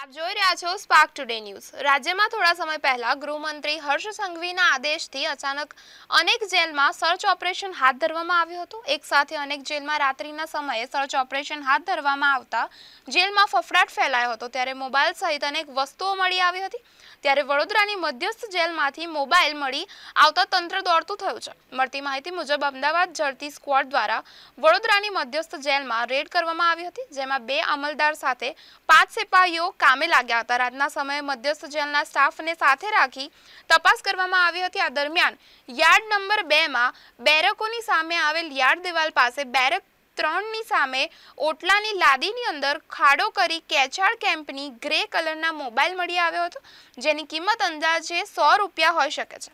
આપ જોઈ રહ્યા છો સ્પાર્ક ટુડે ન્યૂઝ રાજ્યમાં થોડા સમય પહેલા ગૃહમંત્રી હર્ષ સંઘવીના આદેશથી અચાનક અનેક જેલમાં સર્ચ ઓપરેશન હાથ ધરવામાં આવ્યું હતું એક સાથે અનેક જેલમાં રાત્રિના સમયે સર્ચ ઓપરેશન હાથ ધરવામાં આવતા જેલમાં ફફડાટ ફેલાયો હતો ત્યારે મોબાઈલ સહિત અનેક વસ્તુઓ મળી આવી હતી ત્યારે વડોદરાની મધ્યસ્થ જેલમાંથી મોબાઈલ મળી આવતા તંત્ર દોડતું થયું છે મળતી માહિતી મુજબ અમદાવાદ ઝડતી સ્કવોડ દ્વારા વડોદરાની મધ્યસ્થ જેલમાં રેડ કરવામાં આવી હતી જેમાં બે અમલદાર સાથે પાંચ સિપાહીઓ કામે લાગ્યા હતા રાતના સમયે મધ્યસ્થ જેલના સ્ટાફને સાથે રાખી તપાસ કરવામાં આવી હતી આ દરમિયાન યાર્ડ નંબર બેમાં બેરકોની સામે આવેલ યાર્ડ દિવાલ પાસે બેરક ત્રણની સામે ઓટલાની લાદીની અંદર ખાડો કરી કેચાળ કેમ્પની ગ્રે કલરના મોબાઈલ મળી આવ્યો હતો જેની કિંમત અંદાજે સો રૂપિયા હોઈ શકે છે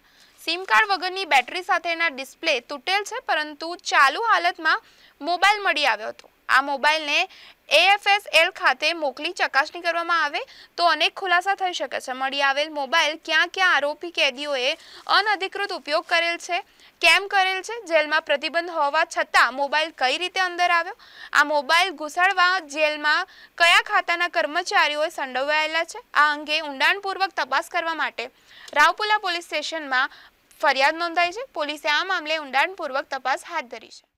સિમ કાર્ડ વગરની બેટરી સાથેના ડિસ્પ્લે તૂટેલ છે પરંતુ ચાલુ હાલતમાં મોબાઈલ મળી આવ્યો હતો આ મોબાઈલને એએફએસએલ ખાતે મોકલી ચકાસણી કરવામાં આવે તો અનેક ખુલાસા થઈ શકે છે મળી આવેલ મોબાઈલ ક્યાં ક્યાં આરોપી કેદીઓએ અનધિકૃત ઉપયોગ કરેલ છે કેમ કરેલ છે જેલમાં પ્રતિબંધ હોવા છતાં મોબાઈલ કઈ રીતે અંદર આવ્યો આ મોબાઈલ ઘૂસાડવા જેલમાં કયા ખાતાના કર્મચારીઓએ સંડોવાયેલા છે આ અંગે ઊંડાણપૂર્વક તપાસ કરવા માટે રાવપુલા પોલીસ સ્ટેશનમાં ફરિયાદ નોંધાઈ છે પોલીસે આ મામલે ઊંડાણપૂર્વક તપાસ હાથ ધરી છે